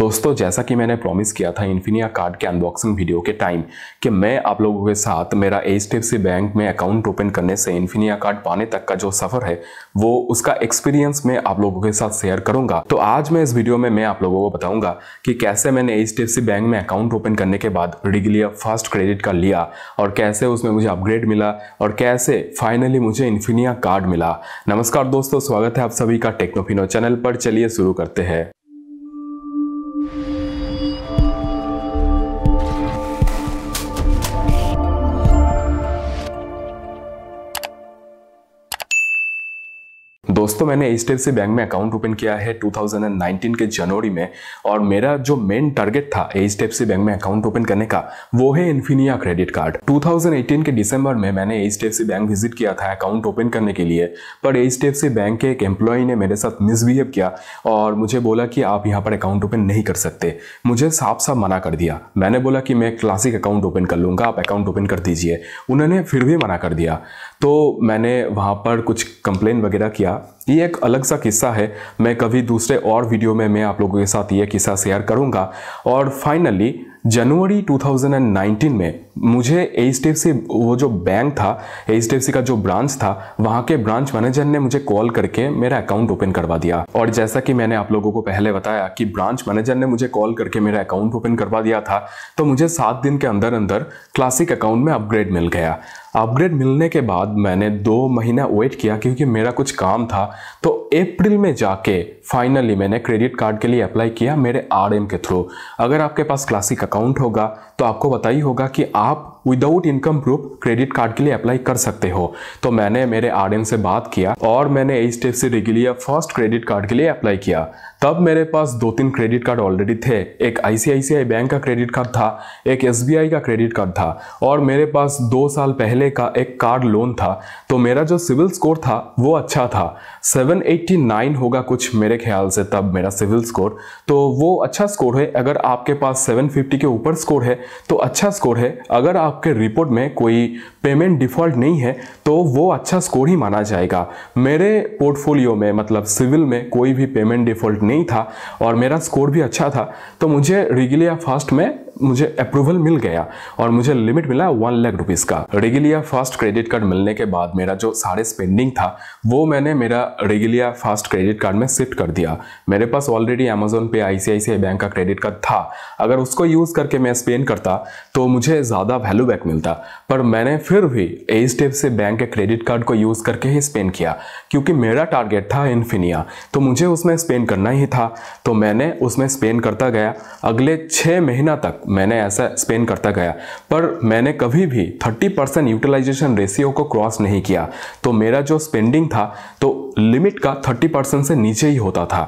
दोस्तों जैसा कि मैंने प्रॉमिस किया था इन्फिनिया कार्ड के अनबॉक्सिंग वीडियो के टाइम कि मैं आप लोगों के साथ मेरा एच डी बैंक में अकाउंट ओपन करने से इन्फिनिया कार्ड पाने तक का जो सफ़र है वो उसका एक्सपीरियंस मैं आप लोगों के साथ शेयर करूंगा तो आज मैं इस वीडियो में मैं आप लोगों को बताऊंगा कि कैसे मैंने एच बैंक में अकाउंट ओपन करने के बाद रिडिगलिया फर्स्ट क्रेडिट कार्ड लिया और कैसे उसमें मुझे अपग्रेड मिला और कैसे फाइनली मुझे इन्फिनिया कार्ड मिला नमस्कार दोस्तों स्वागत है आप सभी का टेक्नोफिनो चैनल पर चलिए शुरू करते हैं दोस्तों मैंने H D F C bank में अकाउंट ओपन किया है 2019 के जनवरी में और मेरा जो मेन टारगेट था H D F C bank में अकाउंट ओपन करने का वो है इन्फिनिया क्रेडिट कार्ड 2018 के दिसंबर में मैंने H D F C bank visit किया था अकाउंट ओपन करने के लिए पर H D F C bank के एक एम्प्लॉय ने मेरे साथ मिसबिहेव किया और मुझे बोला कि आप यहाँ पर अकाउंट ओपन नहीं कर सकते मुझे साफ साफ मना कर दिया मैंने बोला कि मैं क्लासिक अकाउंट ओपन कर लूँगा आप अकाउंट ओपन कर दीजिए उन्होंने फिर भी मना कर दिया तो मैंने वहाँ पर कुछ कंप्लेन वगैरह किया ये एक अलग सा किस्सा है मैं कभी दूसरे और वीडियो में मैं आप लोगों के साथ ये किस्सा शेयर करूंगा और फाइनली जनवरी 2019 में मुझे एच डी वो जो बैंक था एच डी का जो ब्रांच था वहाँ के ब्रांच मैनेजर ने मुझे कॉल करके मेरा अकाउंट ओपन करवा दिया और जैसा कि मैंने आप लोगों को पहले बताया कि ब्रांच मैनेजर ने मुझे कॉल करके मेरा अकाउंट ओपन करवा दिया था तो मुझे सात दिन के अंदर अंदर क्लासिक अकाउंट में अपग्रेड मिल गया अपग्रेड मिलने के बाद मैंने दो महीना वेट किया क्योंकि मेरा कुछ काम था तो अप्रैल में जाके फाइनली मैंने क्रेडिट कार्ड के लिए अप्लाई किया मेरे आर के थ्रू अगर आपके पास क्लासिक अकाउंट होगा तो आपको पता ही होगा कि आप without income proof credit card के लिए अप्लाई कर सकते हो तो मैंने मेरे आर्डन से बात किया और मैंने H D F C first credit card के लिए अप्लाई किया तब मेरे पास दो तीन क्रेडिट कार्ड ऑलरेडी थे एक आईसीआईसीआई बैंक का क्रेडिट कार्ड था एक एसबीआई का क्रेडिट कार्ड था और मेरे पास दो साल पहले का एक कार्ड लोन था तो मेरा जो सिविल स्कोर था वो अच्छा था 789 होगा कुछ मेरे ख्याल से तब मेरा सिविल स्कोर तो वो अच्छा स्कोर है अगर आपके पास 750 के ऊपर स्कोर है तो अच्छा स्कोर है अगर आप आपके रिपोर्ट में कोई पेमेंट डिफ़ॉल्ट नहीं है तो वो अच्छा स्कोर ही माना जाएगा मेरे पोर्टफोलियो में मतलब सिविल में कोई भी पेमेंट डिफ़ॉल्ट नहीं था और मेरा स्कोर भी अच्छा था तो मुझे रिगिलिया फास्ट में मुझे अप्रूवल मिल गया और मुझे लिमिट मिला वन लाख रुपीज़ का रेगिलिया फास्ट क्रेडिट कार्ड मिलने के बाद मेरा जो सारे स्पेंडिंग था वो मैंने मेरा रेगिलिया फास्ट क्रेडिट कार्ड में शिफ्ट कर दिया मेरे पास already Amazon Pay I bank का क्रेडिट कार्ड था अगर उसको यूज़ करके मैं स्पेंड करता तो मुझे ज़्यादा वैल्यू बैक मिलता पर मैंने फिर भी एच डी से बैंक के क्रेडिट कार्ड को यूज़ करके ही स्पेंड किया क्योंकि मेरा टारगेट था इन्फिनिया तो मुझे उसमें स्पेंड करना ही था तो मैंने उसमें स्पेंड करता गया अगले छः महीना तक मैंने ऐसा स्पेन करता गया पर मैंने कभी भी 30 परसेंट यूटिलाइजेशन रेशियो को क्रॉस नहीं किया तो मेरा जो स्पेंडिंग था तो लिमिट का 30 परसेंट से नीचे ही होता था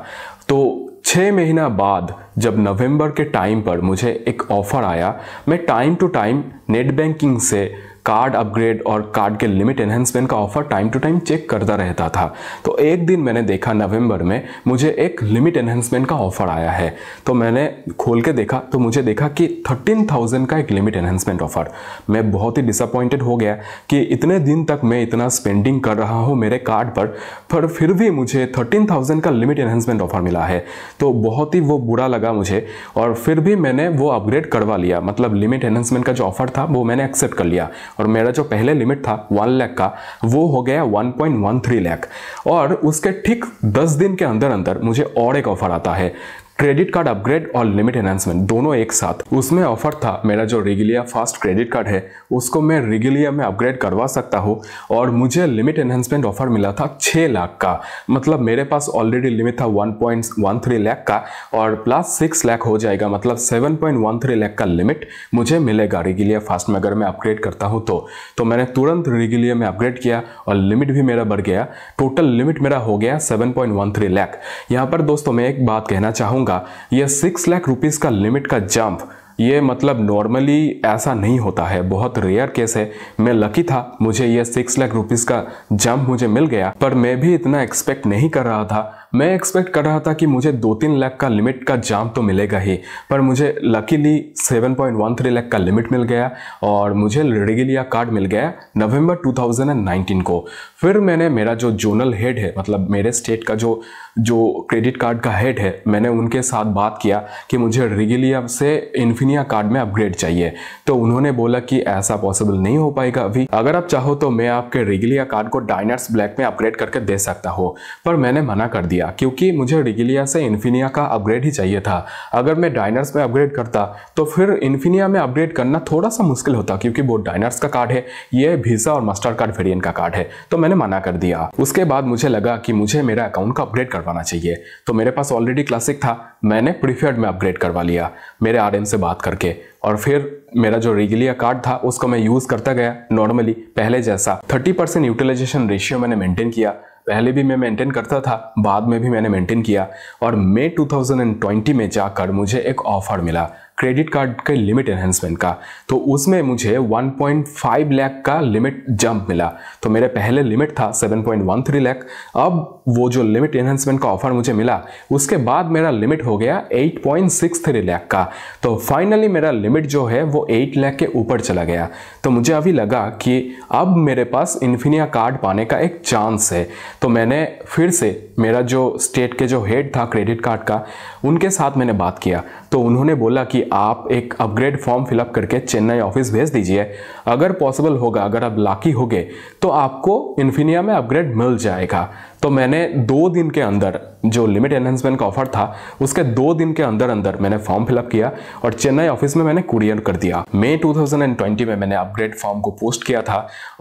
तो छः महीना बाद जब नवंबर के टाइम पर मुझे एक ऑफ़र आया मैं time to time net banking से कार्ड अपग्रेड और कार्ड के लिमिट एनहेंसमेंट का offer time to time check करता रहता था तो एक दिन मैंने देखा नवंबर में मुझे एक लिमिट एनहेंसमेंट का ऑफर आया है तो मैंने खोल के देखा तो मुझे देखा कि थर्टीन थाउजेंड का एक लिमिट एनहेंसमेंट ऑफर मैं बहुत ही डिसअपॉइंटेड हो गया कि इतने दिन तक मैं इतना स्पेंडिंग कर रहा हूँ मेरे कार्ड पर पर फिर भी मुझे थर्टीन थाउजेंड का लिमिट एनहेंसमेंट ऑफर मिला है तो बहुत ही वो बुरा लगा मुझे और फिर भी मैंने वो अपग्रेड करवा लिया मतलब लिमिट एनहेंसमेंट का जो ऑफर था वो मैंने एक्सेप्ट कर लिया और मेरा जो पहले लिमिट था वन लैख का वो हो गया one one point three lakh और उसके ठीक दस दिन के अंदर अंदर मुझे और एक ऑफर आता है क्रेडिट कार्ड अपग्रेड और लिमिट एनहांसमेंट दोनों एक साथ उसमें ऑफर था मेरा जो रिगिलिया फास्ट क्रेडिट कार्ड है उसको मैं रिगिलिया में अपग्रेड करवा सकता हूँ और मुझे लिमिट एनहांसमेंट ऑफर मिला था छः लाख का मतलब मेरे पास ऑलरेडी लिमिट था one point one three lakh का और प्लस सिक्स लाख हो जाएगा मतलब seven point one three lakh का लिमिट मुझे मिलेगा रिगिलिया फास्ट में अगर मैं अपग्रेड करता हूँ तो, तो मैंने तुरंत रिगिलिया में अपग्रेड किया और लिमिट भी मेरा बढ़ गया टोटल लिमिट मेरा हो गया seven point one three lakh यहाँ पर दोस्तों मैं एक बात कहना चाहूँगा बताऊंगा यह सिक्स लाख रुपीज़ का लिमिट का जंप ये मतलब नॉर्मली ऐसा नहीं होता है बहुत रेयर केस है मैं लकी था मुझे ये सिक्स लाख रुपीज़ का जंप मुझे मिल गया पर मैं भी इतना एक्सपेक्ट नहीं कर रहा था मैं एक्सपेक्ट कर रहा था कि मुझे दो तीन लाख का लिमिट का जाम तो मिलेगा ही पर मुझे लकीली 7.13 लाख का लिमिट मिल गया और मुझे रेगिलिया कार्ड मिल गया नवंबर 2019 को फिर मैंने मेरा जो जोनल हेड है मतलब मेरे स्टेट का जो जो क्रेडिट कार्ड का हेड है मैंने उनके साथ बात किया कि मुझे रिगिलिया से इन्फिनिया कार्ड में अपग्रेड चाहिए तो उन्होंने बोला कि ऐसा पॉसिबल नहीं हो पाएगा अभी अगर आप चाहो तो मैं आपके रिगिलिया कार्ड को डाइनर्स ब्लैक में अपग्रेड करके दे सकता हूँ पर मैंने मना कर दिया डिगिलिया क्योंकि मुझे रिगिलिया से इन्फिनिया का अपग्रेड ही चाहिए था अगर मैं डाइनर्स में अपग्रेड करता तो फिर इन्फिनिया में अपग्रेड करना थोड़ा सा मुश्किल होता क्योंकि वो डाइनर्स का कार्ड है ये वीज़ा और मास्टर कार्ड वेरियंट का कार्ड है तो मैंने मना कर दिया उसके बाद मुझे लगा कि मुझे मेरा अकाउंट का अपग्रेड करवाना चाहिए तो मेरे पास ऑलरेडी क्लासिक था मैंने प्रीफेड में अपग्रेड करवा लिया मेरे आर से बात करके और फिर मेरा जो रेगुलिया कार्ड था उसको मैं यूज़ करता गया नॉर्मली पहले जैसा 30% यूटिलाइजेशन रेशियो मैंने मेंटेन किया पहले भी मैं मेंटेन करता था बाद में भी मैंने मेंटेन किया और मई 2020 में जाकर मुझे एक ऑफ़र मिला क्रेडिट कार्ड के लिमिट एनहेंसमेंट का तो उसमें मुझे 1.5 लाख का लिमिट जंप मिला तो मेरे पहले लिमिट था 7.13 लाख अब वो जो लिमिट एनहेंसमेंट का ऑफर मुझे मिला उसके बाद मेरा लिमिट हो गया 8.63 लाख का तो फाइनली मेरा लिमिट जो है वो 8 लाख के ऊपर चला गया तो मुझे अभी लगा कि अब मेरे पास इन्फिनिया कार्ड पाने का एक चांस है तो मैंने फिर से मेरा जो स्टेट के जो हेड था क्रेडिट कार्ड का उनके साथ मैंने बात किया तो उन्होंने बोला कि आप एक अपग्रेड फॉर्म फिलअप करके चेन्नई ऑफिस भेज दीजिए अगर पॉसिबल होगा अगर आप लाकी होगे तो आपको इन्फिनिया में अपग्रेड मिल जाएगा तो मैंने दो दिन के अंदर जो लिमिट एनहेंसमेंट का ऑफर था उसके दो दिन के अंदर अंदर मैंने फॉर्म फिलअप किया और चेन्नई ऑफिस में मैंने कुरियर कर दिया मई 2020 में मैंने अपग्रेड फॉर्म को पोस्ट किया था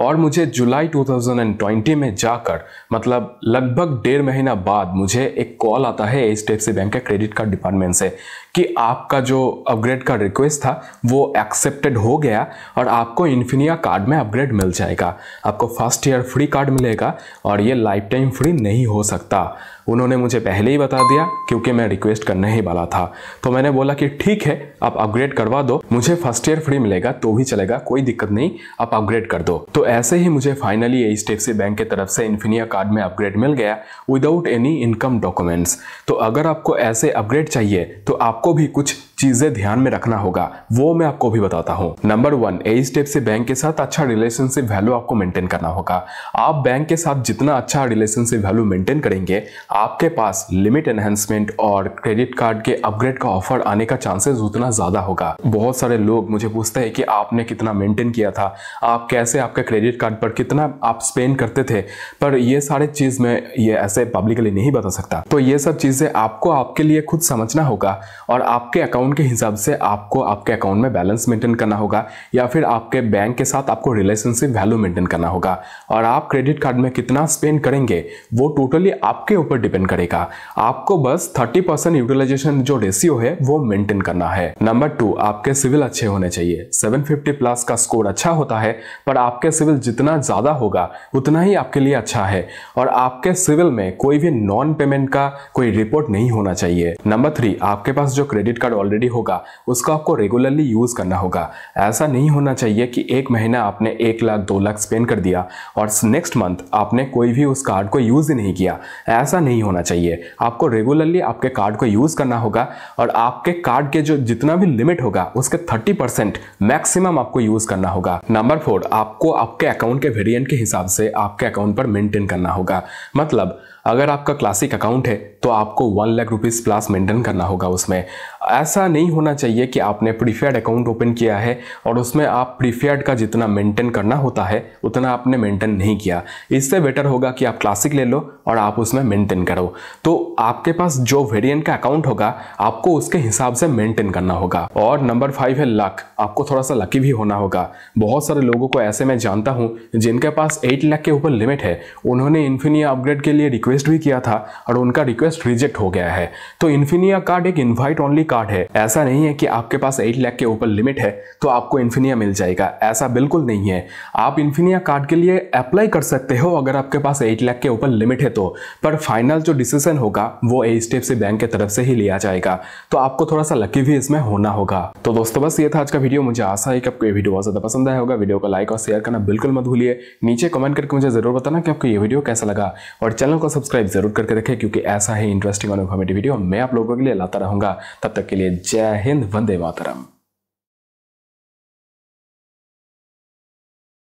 और मुझे जुलाई 2020 में जाकर मतलब लगभग डेढ़ महीना बाद मुझे एक कॉल आता है एच डी बैंक के क्रेडिट कार्ड डिपार्टमेंट से कि आपका जो अपग्रेड का रिक्वेस्ट था वो एक्सेप्टेड हो गया और आपको इन्फिनिया कार्ड में अपग्रेड मिल जाएगा आपको फर्स्ट ईयर फ्री कार्ड मिलेगा और ये लाइफ टाइम फ्री जल्दी नहीं हो सकता उन्होंने मुझे पहले ही बता दिया क्योंकि मैं रिक्वेस्ट करने ही वाला था तो मैंने बोला कि ठीक है आप अपग्रेड करवा दो मुझे फर्स्ट ईयर फ्री मिलेगा तो भी चलेगा कोई दिक्कत नहीं आप अपग्रेड कर दो तो ऐसे ही मुझे फाइनली एच डी बैंक की तरफ से इन्फिनिया कार्ड में अपग्रेड मिल गया विदाउट एनी इनकम डॉक्यूमेंट्स तो अगर आपको ऐसे अपग्रेड चाहिए तो आपको भी कुछ चीजें ध्यान में रखना होगा वो मैं आपको भी बताता हूँ नंबर वन ए स्टेप से बैंक के साथ अच्छा रिलेशनशिप वैल्यू आपको मेंटेन करना होगा आप बैंक के साथ जितना अच्छा रिलेशनशिप वैल्यू मेंटेन करेंगे आपके पास लिमिट एनहेंसमेंट और क्रेडिट कार्ड के अपग्रेड का ऑफर आने का चांसेस उतना ज्यादा होगा बहुत सारे लोग मुझे पूछते हैं कि आपने कितना मेंटेन किया था आप कैसे आपके क्रेडिट कार्ड पर कितना आप स्पेंड करते थे पर ये सारे चीज मैं ये ऐसे पब्लिकली नहीं बता सकता तो ये सब चीजें आपको आपके लिए खुद समझना होगा और आपके अकाउंट अकाउंट के हिसाब से आपको आपके अकाउंट में बैलेंस मेंटेन करना होगा या फिर आपके बैंक के साथ आपको रिलेशनशिप वैल्यू मेंटेन करना होगा और आप क्रेडिट कार्ड में कितना स्पेंड करेंगे वो टोटली आपके ऊपर डिपेंड करेगा आपको बस थर्टी परसेंट यूटिलाइजेशन जो रेशियो है वो मेंटेन करना है नंबर टू आपके सिविल अच्छे होने चाहिए सेवन प्लस का स्कोर अच्छा होता है पर आपके सिविल जितना ज़्यादा होगा उतना ही आपके लिए अच्छा है और आपके सिविल में कोई भी नॉन पेमेंट का कोई रिपोर्ट नहीं होना चाहिए नंबर थ्री आपके पास जो क्रेडिट कार्ड ऑलरेडी ऑलरेडी होगा उसको आपको रेगुलरली यूज़ करना होगा ऐसा नहीं होना चाहिए कि एक महीना आपने एक लाख दो लाख स्पेंड कर दिया और नेक्स्ट मंथ आपने कोई भी उस कार्ड को यूज़ ही नहीं किया ऐसा नहीं होना चाहिए आपको रेगुलरली आपके कार्ड को यूज़ करना होगा और आपके कार्ड के जो जितना भी लिमिट होगा उसके थर्टी परसेंट मैक्सिमम आपको यूज़ करना होगा नंबर फोर आपको आपके अकाउंट के वेरियंट के हिसाब से आपके अकाउंट पर मेंटेन करना होगा मतलब अगर आपका क्लासिक अकाउंट है तो आपको one lakh rupees plus maintain करना होगा उसमें ऐसा नहीं होना चाहिए कि आपने प्रीफेड अकाउंट ओपन किया है और उसमें आप प्रीफेड का जितना मेंटेन करना होता है उतना आपने मेंटेन नहीं किया इससे बेटर होगा कि आप क्लासिक ले लो और आप उसमें मेंटेन करो तो आपके पास जो वेरिएंट का अकाउंट होगा आपको उसके हिसाब से मेंटेन करना होगा और नंबर फाइव है लक आपको थोड़ा सा लकी भी होना होगा बहुत सारे लोगों को ऐसे मैं जानता हूँ जिनके पास एट लाख के ऊपर लिमिट है उन्होंने इन्फिनिया अपग्रेड के लिए रिक्वेस्ट भी किया था और उनका रिक्वेस्ट रिजेक्ट हो गया है तो इन्फिनिया कार्ड एक इन्वाइट ओनली कार्ड है ऐसा नहीं है कि आपके पास एट लाख के ऊपर लिमिट है तो आपको इन्फिनिया मिल जाएगा ऐसा बिल्कुल नहीं है आप इन्फिनिया कार्ड के लिए अप्लाई कर सकते हो अगर आपके पास एट लाख के ऊपर लिमिट है तो तो पर फाइनल जो डिसीजन होगा वो ए स्टेप से बैंक के तरफ से ही लिया जाएगा तो आपको थोड़ा सा लकी भी इसमें होना होगा तो दोस्तों बस ये था आज का वीडियो मुझे आशा है कि आपको ये वीडियो बहुत ज़्यादा पसंद आया होगा वीडियो को लाइक और शेयर करना बिल्कुल मत भूलिए नीचे कमेंट करके मुझे ज़रूर बताना कि आपको ये वीडियो कैसा लगा और चैनल को सब्सक्राइब जरूर करके रखें क्योंकि ऐसा ही इंटरेस्टिंग और इन्फॉर्मेटिव वीडियो मैं आप लोगों के लिए लाता रहूंगा तब तक के लिए जय हिंद वंदे मातरम